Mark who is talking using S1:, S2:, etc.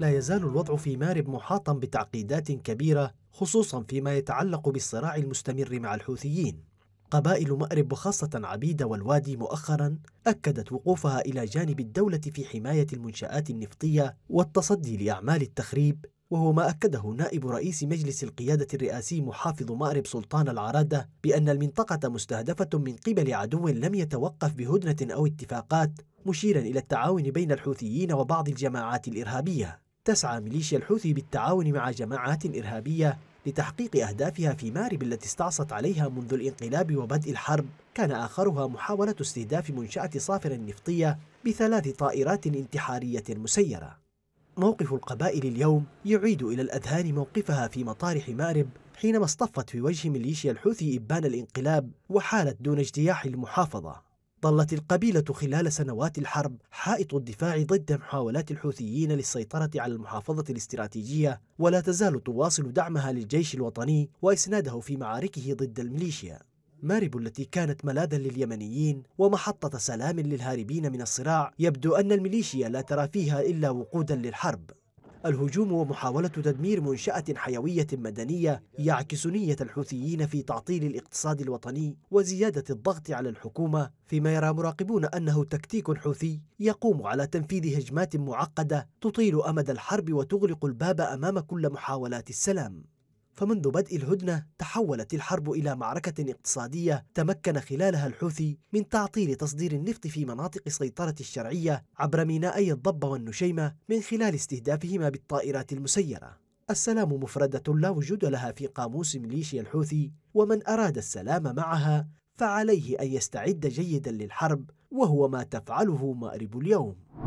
S1: لا يزال الوضع في مارب محاطا بتعقيدات كبيرة خصوصا فيما يتعلق بالصراع المستمر مع الحوثيين قبائل مأرب وخاصة عبيدة والوادي مؤخرا أكدت وقوفها إلى جانب الدولة في حماية المنشآت النفطية والتصدي لأعمال التخريب وهو ما أكده نائب رئيس مجلس القيادة الرئاسي محافظ مأرب سلطان العرادة بأن المنطقة مستهدفة من قبل عدو لم يتوقف بهدنة أو اتفاقات مشيرا إلى التعاون بين الحوثيين وبعض الجماعات الإرهابية تسعى ميليشيا الحوثي بالتعاون مع جماعات إرهابية لتحقيق أهدافها في مارب التي استعصت عليها منذ الانقلاب وبدء الحرب كان آخرها محاولة استهداف منشأة صافر النفطية بثلاث طائرات انتحارية مسيرة موقف القبائل اليوم يعيد إلى الأذهان موقفها في مطارح مارب حينما اصطفت في وجه ميليشيا الحوثي إبان الانقلاب وحالت دون اجتياح المحافظة ظلت القبيلة خلال سنوات الحرب حائط الدفاع ضد محاولات الحوثيين للسيطرة على المحافظة الاستراتيجية ولا تزال تواصل دعمها للجيش الوطني وإسناده في معاركه ضد الميليشيا مارب التي كانت ملاذا لليمنيين ومحطة سلام للهاربين من الصراع يبدو أن الميليشيا لا ترى فيها إلا وقودا للحرب الهجوم ومحاولة تدمير منشأة حيوية مدنية يعكس نية الحوثيين في تعطيل الاقتصاد الوطني وزيادة الضغط على الحكومة فيما يرى مراقبون أنه تكتيك حوثي يقوم على تنفيذ هجمات معقدة تطيل أمد الحرب وتغلق الباب أمام كل محاولات السلام فمنذ بدء الهدنة تحولت الحرب إلى معركة اقتصادية تمكن خلالها الحوثي من تعطيل تصدير النفط في مناطق سيطرة الشرعية عبر مينائي الضبة والنشيمة من خلال استهدافهما بالطائرات المسيرة السلام مفردة لا وجود لها في قاموس ميليشيا الحوثي ومن أراد السلام معها فعليه أن يستعد جيدا للحرب وهو ما تفعله مأرب اليوم